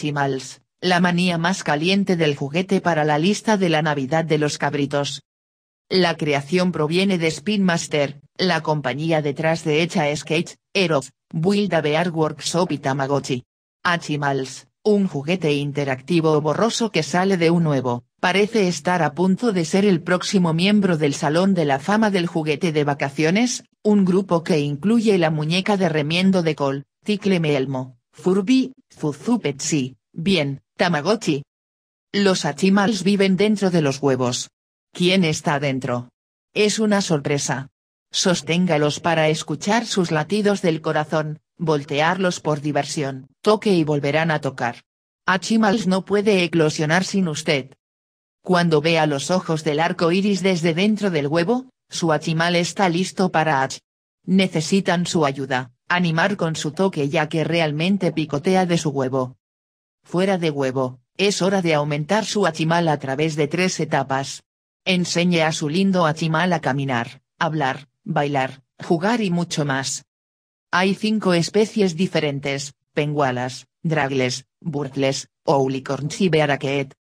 Himals, la manía más caliente del juguete para la lista de la Navidad de los cabritos. La creación proviene de Spin Master, la compañía detrás de Hecha Sketch, Eros, Build a Bear Workshop y Tamagotchi. Achimals, un juguete interactivo o borroso que sale de un nuevo, parece estar a punto de ser el próximo miembro del Salón de la Fama del Juguete de Vacaciones, un grupo que incluye la muñeca de remiendo de Col, Ticle Melmo, Furby, Fuzupetsi, bien, Tamagotchi. Los Achimals viven dentro de los huevos. ¿Quién está dentro? Es una sorpresa. Sosténgalos para escuchar sus latidos del corazón, voltearlos por diversión, toque y volverán a tocar. Achimals no puede eclosionar sin usted. Cuando vea los ojos del arco iris desde dentro del huevo, su achimal está listo para Ach. Necesitan su ayuda, animar con su toque ya que realmente picotea de su huevo. Fuera de huevo, es hora de aumentar su achimal a través de tres etapas. Enseñe a su lindo achimal a caminar, hablar, bailar, jugar y mucho más. Hay cinco especies diferentes, pengualas, dragles, burtles, oulicorns y bearaquet,